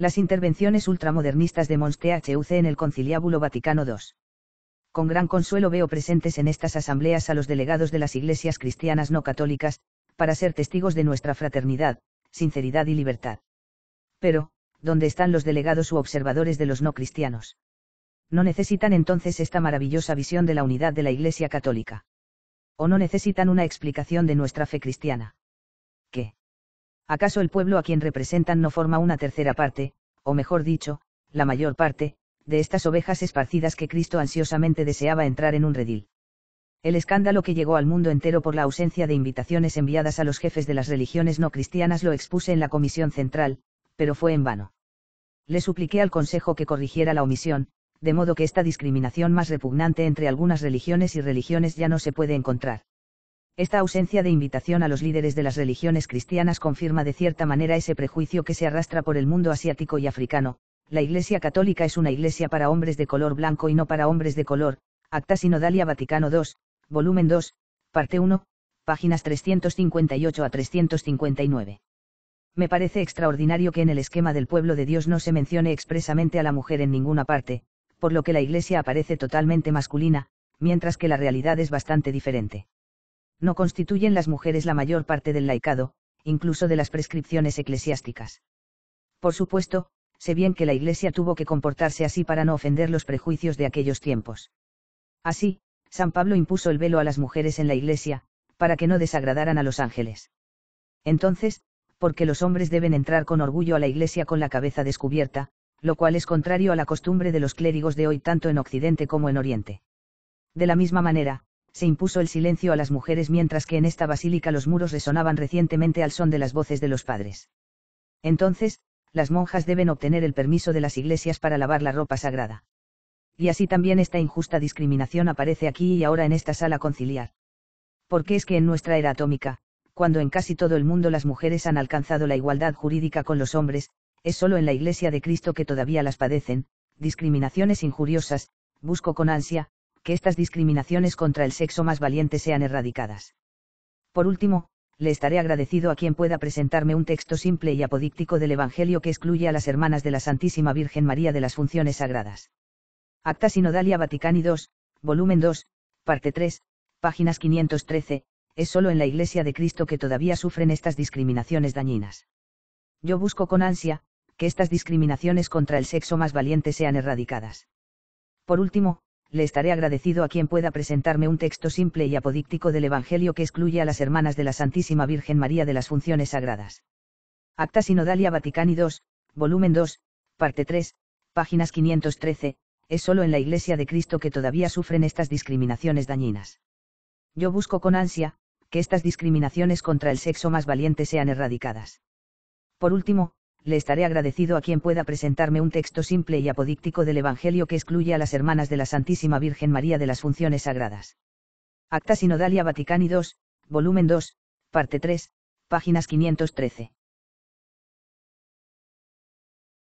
las intervenciones ultramodernistas de Mons H.U.C. en el Conciliábulo Vaticano II. Con gran consuelo veo presentes en estas asambleas a los delegados de las iglesias cristianas no católicas, para ser testigos de nuestra fraternidad, sinceridad y libertad. Pero, ¿dónde están los delegados u observadores de los no cristianos? No necesitan entonces esta maravillosa visión de la unidad de la Iglesia católica. O no necesitan una explicación de nuestra fe cristiana. ¿Qué? ¿Acaso el pueblo a quien representan no forma una tercera parte, o mejor dicho, la mayor parte, de estas ovejas esparcidas que Cristo ansiosamente deseaba entrar en un redil? El escándalo que llegó al mundo entero por la ausencia de invitaciones enviadas a los jefes de las religiones no cristianas lo expuse en la Comisión Central, pero fue en vano. Le supliqué al Consejo que corrigiera la omisión, de modo que esta discriminación más repugnante entre algunas religiones y religiones ya no se puede encontrar. Esta ausencia de invitación a los líderes de las religiones cristianas confirma de cierta manera ese prejuicio que se arrastra por el mundo asiático y africano. La Iglesia Católica es una iglesia para hombres de color blanco y no para hombres de color. Acta Sinodalia Vaticano II, volumen 2, parte 1, páginas 358 a 359. Me parece extraordinario que en el esquema del pueblo de Dios no se mencione expresamente a la mujer en ninguna parte, por lo que la iglesia aparece totalmente masculina, mientras que la realidad es bastante diferente no constituyen las mujeres la mayor parte del laicado, incluso de las prescripciones eclesiásticas. Por supuesto, sé bien que la Iglesia tuvo que comportarse así para no ofender los prejuicios de aquellos tiempos. Así, San Pablo impuso el velo a las mujeres en la Iglesia, para que no desagradaran a los ángeles. Entonces, porque los hombres deben entrar con orgullo a la Iglesia con la cabeza descubierta, lo cual es contrario a la costumbre de los clérigos de hoy tanto en Occidente como en Oriente. De la misma manera, se impuso el silencio a las mujeres mientras que en esta basílica los muros resonaban recientemente al son de las voces de los padres. Entonces, las monjas deben obtener el permiso de las iglesias para lavar la ropa sagrada. Y así también esta injusta discriminación aparece aquí y ahora en esta sala conciliar. Porque es que en nuestra era atómica, cuando en casi todo el mundo las mujeres han alcanzado la igualdad jurídica con los hombres, es solo en la Iglesia de Cristo que todavía las padecen, discriminaciones injuriosas, busco con ansia, que estas discriminaciones contra el sexo más valiente sean erradicadas. Por último, le estaré agradecido a quien pueda presentarme un texto simple y apodíctico del Evangelio que excluye a las hermanas de la Santísima Virgen María de las funciones sagradas. Acta Sinodalia Vaticani II, volumen 2, parte 3, páginas 513, es solo en la Iglesia de Cristo que todavía sufren estas discriminaciones dañinas. Yo busco con ansia, que estas discriminaciones contra el sexo más valiente sean erradicadas. Por último, le estaré agradecido a quien pueda presentarme un texto simple y apodíctico del Evangelio que excluya a las hermanas de la Santísima Virgen María de las funciones sagradas. Acta Sinodalia Vaticani II, volumen 2, parte 3, páginas 513, es solo en la Iglesia de Cristo que todavía sufren estas discriminaciones dañinas. Yo busco con ansia, que estas discriminaciones contra el sexo más valiente sean erradicadas. Por último, le estaré agradecido a quien pueda presentarme un texto simple y apodíctico del Evangelio que excluye a las hermanas de la Santísima Virgen María de las funciones sagradas. Acta Sinodalia Vaticani II, volumen 2, parte 3, páginas 513.